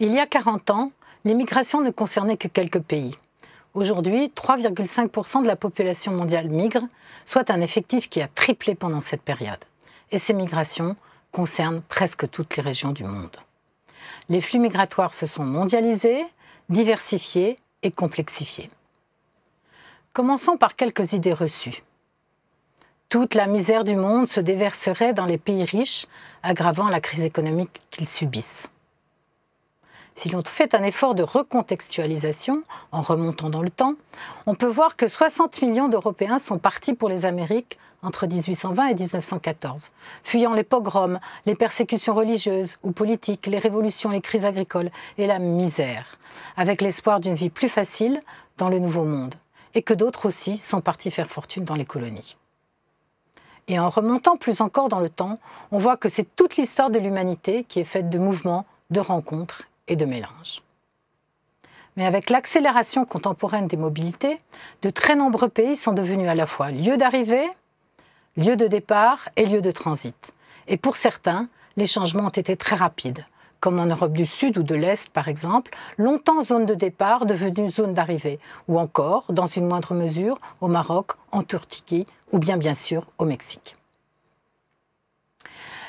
Il y a 40 ans, l'immigration ne concernait que quelques pays. Aujourd'hui, 3,5% de la population mondiale migre, soit un effectif qui a triplé pendant cette période. Et ces migrations concernent presque toutes les régions du monde. Les flux migratoires se sont mondialisés, diversifiés et complexifiés. Commençons par quelques idées reçues. Toute la misère du monde se déverserait dans les pays riches, aggravant la crise économique qu'ils subissent si l'on fait un effort de recontextualisation en remontant dans le temps, on peut voir que 60 millions d'Européens sont partis pour les Amériques entre 1820 et 1914, fuyant les pogroms, les persécutions religieuses ou politiques, les révolutions, les crises agricoles et la misère, avec l'espoir d'une vie plus facile dans le Nouveau Monde, et que d'autres aussi sont partis faire fortune dans les colonies. Et en remontant plus encore dans le temps, on voit que c'est toute l'histoire de l'humanité qui est faite de mouvements, de rencontres et de mélange. Mais avec l'accélération contemporaine des mobilités, de très nombreux pays sont devenus à la fois lieu d'arrivée, lieu de départ et lieu de transit. Et pour certains, les changements ont été très rapides, comme en Europe du Sud ou de l'Est par exemple, longtemps zone de départ devenue zone d'arrivée, ou encore, dans une moindre mesure, au Maroc, en Turquie ou bien bien sûr au Mexique.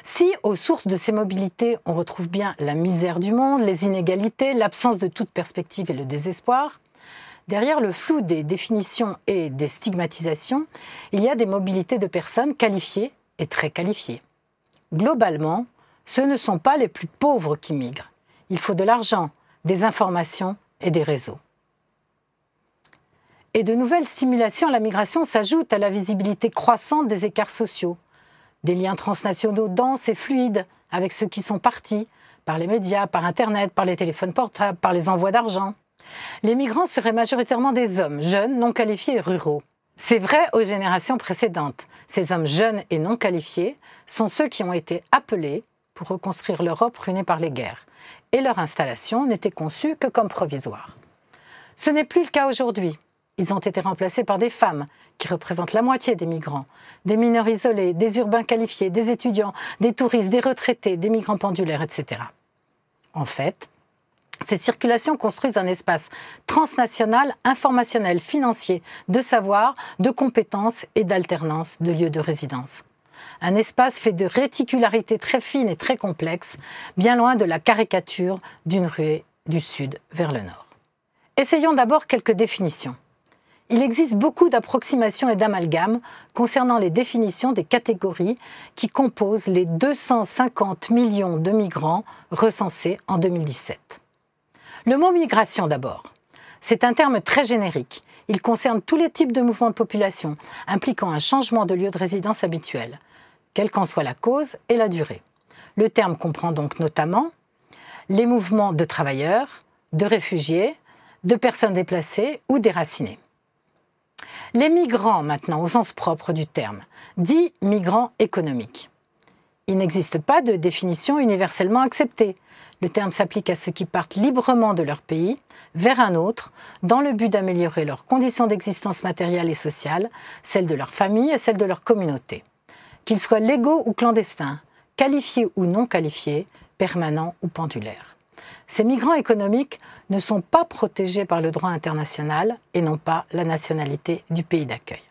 Si aux sources de ces mobilités, on retrouve bien la misère du monde, les inégalités, l'absence de toute perspective et le désespoir, derrière le flou des définitions et des stigmatisations, il y a des mobilités de personnes qualifiées et très qualifiées. Globalement, ce ne sont pas les plus pauvres qui migrent. Il faut de l'argent, des informations et des réseaux. Et de nouvelles stimulations à la migration s'ajoutent à la visibilité croissante des écarts sociaux, des liens transnationaux denses et fluides avec ceux qui sont partis, par les médias, par Internet, par les téléphones portables, par les envois d'argent. Les migrants seraient majoritairement des hommes, jeunes, non qualifiés et ruraux. C'est vrai aux générations précédentes. Ces hommes jeunes et non qualifiés sont ceux qui ont été appelés pour reconstruire l'Europe ruinée par les guerres, et leur installation n'était conçue que comme provisoire. Ce n'est plus le cas aujourd'hui. Ils ont été remplacés par des femmes, qui représentent la moitié des migrants, des mineurs isolés, des urbains qualifiés, des étudiants, des touristes, des retraités, des migrants pendulaires, etc. En fait, ces circulations construisent un espace transnational, informationnel, financier, de savoir, de compétences et d'alternance de lieux de résidence. Un espace fait de réticularités très fines et très complexes, bien loin de la caricature d'une ruée du sud vers le nord. Essayons d'abord quelques définitions. Il existe beaucoup d'approximations et d'amalgames concernant les définitions des catégories qui composent les 250 millions de migrants recensés en 2017. Le mot migration d'abord. C'est un terme très générique. Il concerne tous les types de mouvements de population impliquant un changement de lieu de résidence habituel, quelle qu'en soit la cause et la durée. Le terme comprend donc notamment les mouvements de travailleurs, de réfugiés, de personnes déplacées ou déracinées. Les migrants maintenant, au sens propre du terme, dit migrants économiques. Il n'existe pas de définition universellement acceptée. Le terme s'applique à ceux qui partent librement de leur pays vers un autre dans le but d'améliorer leurs conditions d'existence matérielle et sociale, celles de leur famille et celles de leur communauté. Qu'ils soient légaux ou clandestins, qualifiés ou non qualifiés, permanents ou pendulaires. Ces migrants économiques ne sont pas protégés par le droit international et n'ont pas la nationalité du pays d'accueil.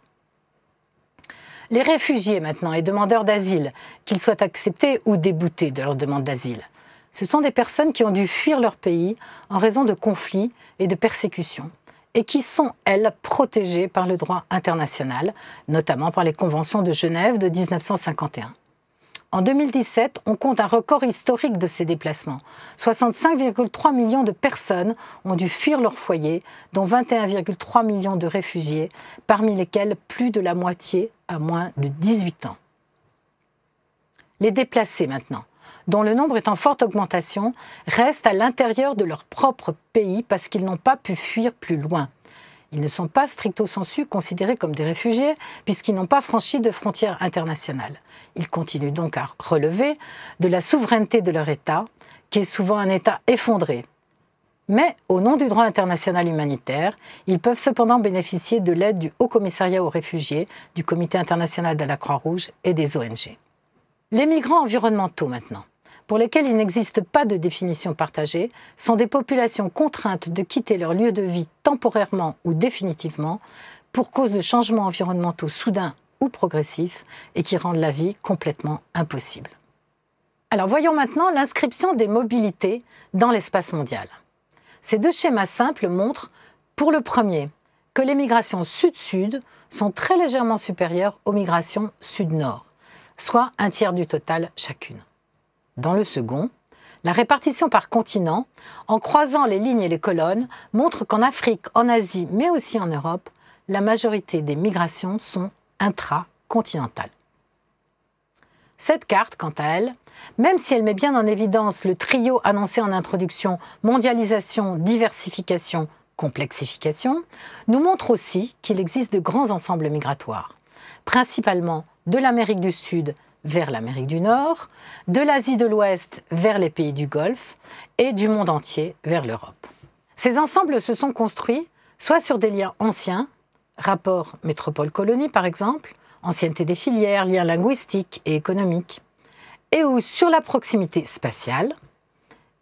Les réfugiés maintenant et demandeurs d'asile, qu'ils soient acceptés ou déboutés de leur demande d'asile, ce sont des personnes qui ont dû fuir leur pays en raison de conflits et de persécutions et qui sont, elles, protégées par le droit international, notamment par les conventions de Genève de 1951. En 2017, on compte un record historique de ces déplacements. 65,3 millions de personnes ont dû fuir leur foyer, dont 21,3 millions de réfugiés, parmi lesquels plus de la moitié à moins de 18 ans. Les déplacés maintenant dont le nombre est en forte augmentation, restent à l'intérieur de leur propre pays parce qu'ils n'ont pas pu fuir plus loin ils ne sont pas stricto sensu considérés comme des réfugiés puisqu'ils n'ont pas franchi de frontières internationales. Ils continuent donc à relever de la souveraineté de leur État, qui est souvent un État effondré. Mais, au nom du droit international humanitaire, ils peuvent cependant bénéficier de l'aide du Haut Commissariat aux réfugiés, du Comité international de la Croix-Rouge et des ONG. Les migrants environnementaux maintenant pour lesquelles il n'existe pas de définition partagée, sont des populations contraintes de quitter leur lieu de vie temporairement ou définitivement pour cause de changements environnementaux soudains ou progressifs et qui rendent la vie complètement impossible. Alors voyons maintenant l'inscription des mobilités dans l'espace mondial. Ces deux schémas simples montrent, pour le premier, que les migrations sud-sud sont très légèrement supérieures aux migrations sud-nord, soit un tiers du total chacune. Dans le second, la répartition par continent, en croisant les lignes et les colonnes, montre qu'en Afrique, en Asie, mais aussi en Europe, la majorité des migrations sont intracontinentales. Cette carte, quant à elle, même si elle met bien en évidence le trio annoncé en introduction mondialisation, diversification, complexification, nous montre aussi qu'il existe de grands ensembles migratoires, principalement de l'Amérique du Sud vers l'Amérique du Nord, de l'Asie de l'Ouest vers les pays du Golfe et du monde entier vers l'Europe. Ces ensembles se sont construits soit sur des liens anciens, rapport métropole-colonie par exemple, ancienneté des filières, liens linguistiques et économiques, et ou sur la proximité spatiale,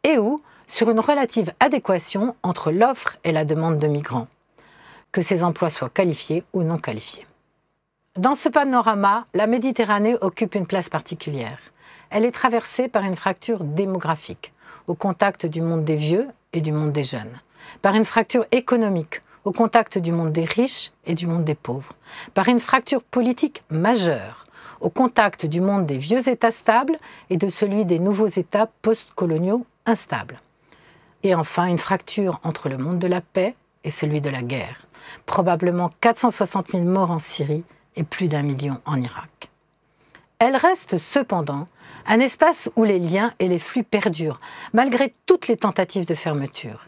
et ou sur une relative adéquation entre l'offre et la demande de migrants, que ces emplois soient qualifiés ou non qualifiés. Dans ce panorama, la Méditerranée occupe une place particulière. Elle est traversée par une fracture démographique, au contact du monde des vieux et du monde des jeunes, par une fracture économique, au contact du monde des riches et du monde des pauvres, par une fracture politique majeure, au contact du monde des vieux États stables et de celui des nouveaux États postcoloniaux instables. Et enfin, une fracture entre le monde de la paix et celui de la guerre. Probablement 460 000 morts en Syrie et plus d'un million en Irak. Elle reste cependant un espace où les liens et les flux perdurent, malgré toutes les tentatives de fermeture.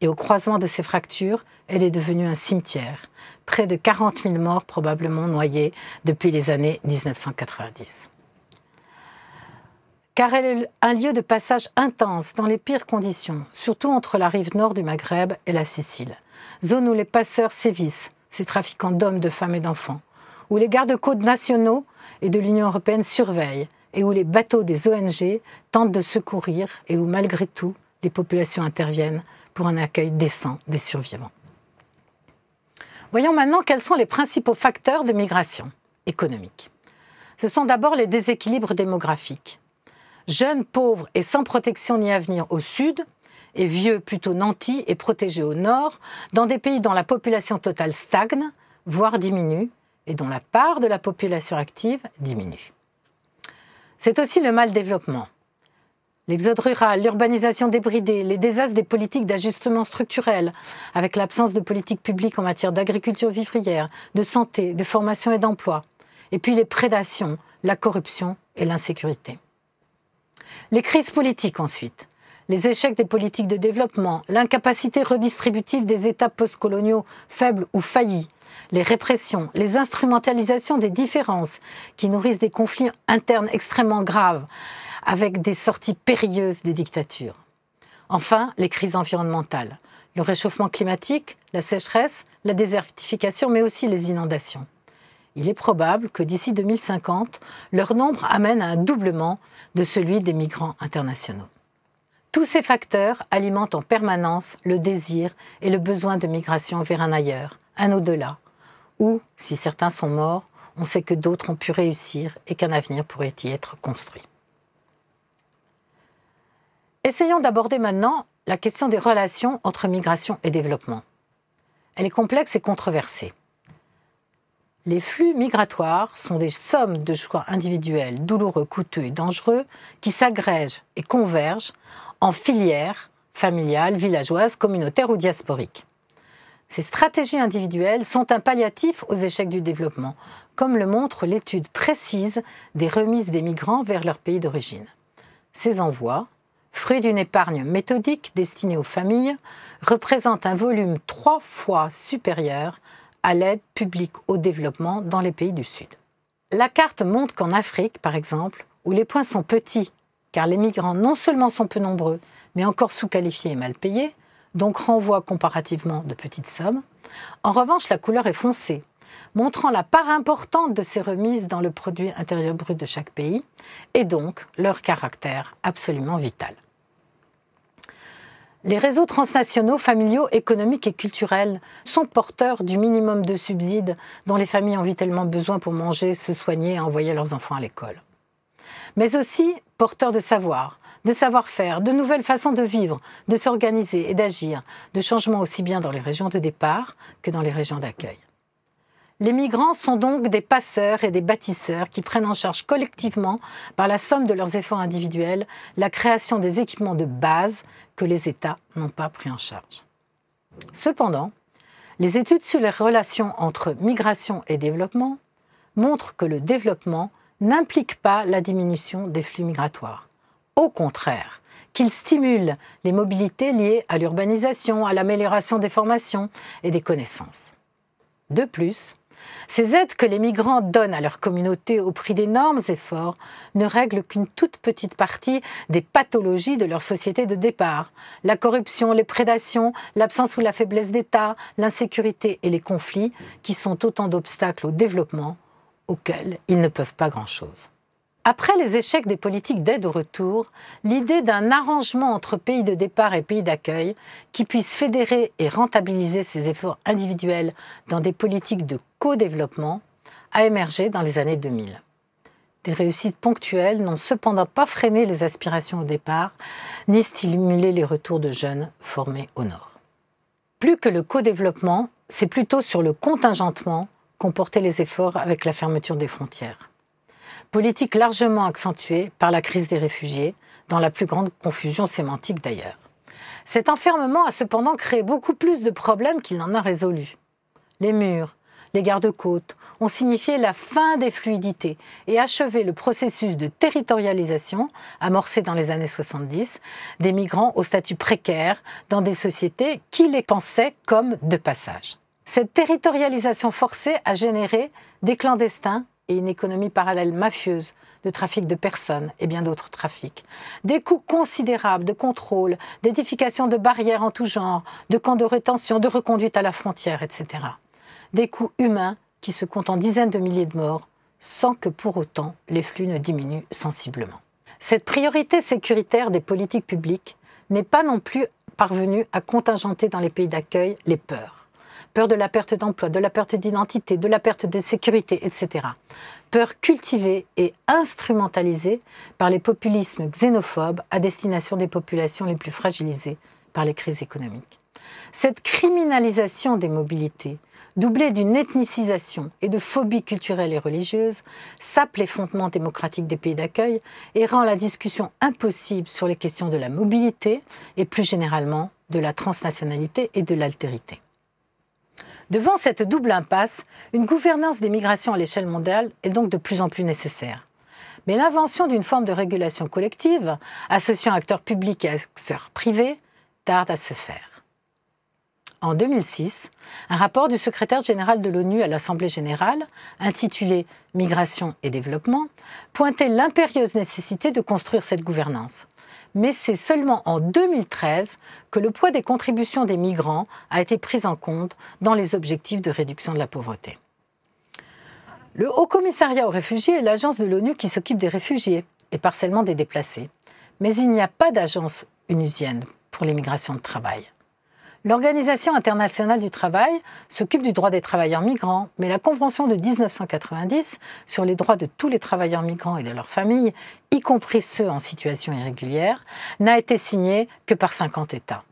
Et au croisement de ces fractures, elle est devenue un cimetière, près de 40 000 morts probablement noyés depuis les années 1990. Car elle est un lieu de passage intense dans les pires conditions, surtout entre la rive nord du Maghreb et la Sicile, zone où les passeurs sévissent, ces trafiquants d'hommes, de femmes et d'enfants, où les gardes-côtes nationaux et de l'Union européenne surveillent et où les bateaux des ONG tentent de secourir et où malgré tout les populations interviennent pour un accueil décent des survivants. Voyons maintenant quels sont les principaux facteurs de migration économique. Ce sont d'abord les déséquilibres démographiques. Jeunes, pauvres et sans protection ni avenir au sud, et vieux plutôt nantis et protégés au nord, dans des pays dont la population totale stagne, voire diminue, et dont la part de la population active diminue. C'est aussi le mal développement. L'exode rural, l'urbanisation débridée, les désastres des politiques d'ajustement structurel, avec l'absence de politiques publiques en matière d'agriculture vivrière, de santé, de formation et d'emploi, et puis les prédations, la corruption et l'insécurité. Les crises politiques ensuite, les échecs des politiques de développement, l'incapacité redistributive des États postcoloniaux faibles ou faillis, les répressions, les instrumentalisations des différences qui nourrissent des conflits internes extrêmement graves, avec des sorties périlleuses des dictatures. Enfin, les crises environnementales, le réchauffement climatique, la sécheresse, la désertification, mais aussi les inondations. Il est probable que d'ici 2050, leur nombre amène à un doublement de celui des migrants internationaux. Tous ces facteurs alimentent en permanence le désir et le besoin de migration vers un ailleurs, un au-delà, ou, si certains sont morts, on sait que d'autres ont pu réussir et qu'un avenir pourrait y être construit. Essayons d'aborder maintenant la question des relations entre migration et développement. Elle est complexe et controversée. Les flux migratoires sont des sommes de choix individuels douloureux, coûteux et dangereux qui s'agrègent et convergent en filières familiales, villageoises, communautaires ou diasporiques. Ces stratégies individuelles sont un palliatif aux échecs du développement, comme le montre l'étude précise des remises des migrants vers leur pays d'origine. Ces envois, fruits d'une épargne méthodique destinée aux familles, représentent un volume trois fois supérieur à l'aide publique au développement dans les pays du Sud. La carte montre qu'en Afrique, par exemple, où les points sont petits, car les migrants non seulement sont peu nombreux, mais encore sous-qualifiés et mal payés, donc renvoie comparativement de petites sommes. En revanche, la couleur est foncée, montrant la part importante de ces remises dans le produit intérieur brut de chaque pays, et donc leur caractère absolument vital. Les réseaux transnationaux, familiaux, économiques et culturels sont porteurs du minimum de subsides dont les familles ont vitellement besoin pour manger, se soigner et envoyer leurs enfants à l'école. Mais aussi porteurs de savoir, de savoir-faire, de nouvelles façons de vivre, de s'organiser et d'agir, de changements aussi bien dans les régions de départ que dans les régions d'accueil. Les migrants sont donc des passeurs et des bâtisseurs qui prennent en charge collectivement, par la somme de leurs efforts individuels, la création des équipements de base que les États n'ont pas pris en charge. Cependant, les études sur les relations entre migration et développement montrent que le développement n'implique pas la diminution des flux migratoires. Au contraire, qu'ils stimulent les mobilités liées à l'urbanisation, à l'amélioration des formations et des connaissances. De plus, ces aides que les migrants donnent à leur communauté au prix d'énormes efforts ne règlent qu'une toute petite partie des pathologies de leur société de départ. La corruption, les prédations, l'absence ou la faiblesse d'État, l'insécurité et les conflits qui sont autant d'obstacles au développement auxquels ils ne peuvent pas grand-chose. Après les échecs des politiques d'aide au retour, l'idée d'un arrangement entre pays de départ et pays d'accueil qui puisse fédérer et rentabiliser ces efforts individuels dans des politiques de co-développement a émergé dans les années 2000. Des réussites ponctuelles n'ont cependant pas freiné les aspirations au départ, ni stimulé les retours de jeunes formés au Nord. Plus que le co-développement, c'est plutôt sur le contingentement qu'ont porté les efforts avec la fermeture des frontières politique largement accentuée par la crise des réfugiés, dans la plus grande confusion sémantique d'ailleurs. Cet enfermement a cependant créé beaucoup plus de problèmes qu'il n'en a résolu. Les murs, les gardes-côtes ont signifié la fin des fluidités et achevé le processus de territorialisation amorcé dans les années 70 des migrants au statut précaire dans des sociétés qui les pensaient comme de passage. Cette territorialisation forcée a généré des clandestins et une économie parallèle mafieuse de trafic de personnes et bien d'autres trafics. Des coûts considérables de contrôle, d'édification de barrières en tout genre, de camps de rétention, de reconduite à la frontière, etc. Des coûts humains qui se comptent en dizaines de milliers de morts, sans que pour autant les flux ne diminuent sensiblement. Cette priorité sécuritaire des politiques publiques n'est pas non plus parvenue à contingenter dans les pays d'accueil les peurs peur de la perte d'emploi, de la perte d'identité, de la perte de sécurité, etc. Peur cultivée et instrumentalisée par les populismes xénophobes à destination des populations les plus fragilisées par les crises économiques. Cette criminalisation des mobilités, doublée d'une ethnicisation et de phobie culturelle et religieuses, sape les fondements démocratiques des pays d'accueil et rend la discussion impossible sur les questions de la mobilité et plus généralement de la transnationalité et de l'altérité. Devant cette double impasse, une gouvernance des migrations à l'échelle mondiale est donc de plus en plus nécessaire. Mais l'invention d'une forme de régulation collective, associant acteurs publics et acteurs privés, tarde à se faire. En 2006, un rapport du secrétaire général de l'ONU à l'Assemblée générale, intitulé Migration et développement, pointait l'impérieuse nécessité de construire cette gouvernance mais c'est seulement en 2013 que le poids des contributions des migrants a été pris en compte dans les objectifs de réduction de la pauvreté. Le Haut Commissariat aux réfugiés est l'agence de l'ONU qui s'occupe des réfugiés et partiellement des déplacés. Mais il n'y a pas d'agence onusienne pour les migrations de travail. L'Organisation internationale du travail s'occupe du droit des travailleurs migrants, mais la Convention de 1990 sur les droits de tous les travailleurs migrants et de leurs familles, y compris ceux en situation irrégulière, n'a été signée que par 50 États.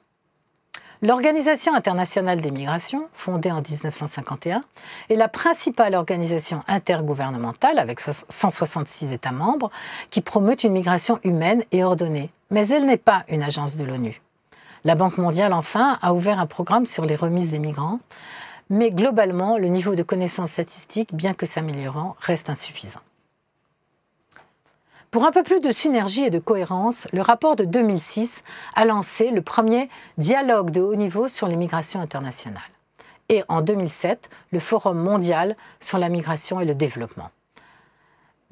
L'Organisation internationale des migrations, fondée en 1951, est la principale organisation intergouvernementale avec 166 États membres qui promeut une migration humaine et ordonnée. Mais elle n'est pas une agence de l'ONU. La Banque mondiale, enfin, a ouvert un programme sur les remises des migrants. Mais globalement, le niveau de connaissances statistiques, bien que s'améliorant, reste insuffisant. Pour un peu plus de synergie et de cohérence, le rapport de 2006 a lancé le premier dialogue de haut niveau sur les migrations internationales. Et en 2007, le Forum mondial sur la migration et le développement.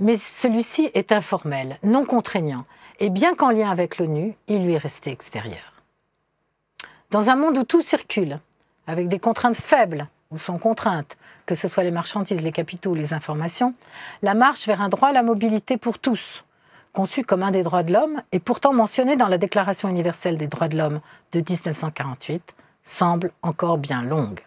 Mais celui-ci est informel, non contraignant, et bien qu'en lien avec l'ONU, il lui est resté extérieur. Dans un monde où tout circule, avec des contraintes faibles ou sans contraintes, que ce soit les marchandises, les capitaux, les informations, la marche vers un droit à la mobilité pour tous, conçu comme un des droits de l'homme et pourtant mentionné dans la Déclaration universelle des droits de l'homme de 1948, semble encore bien longue.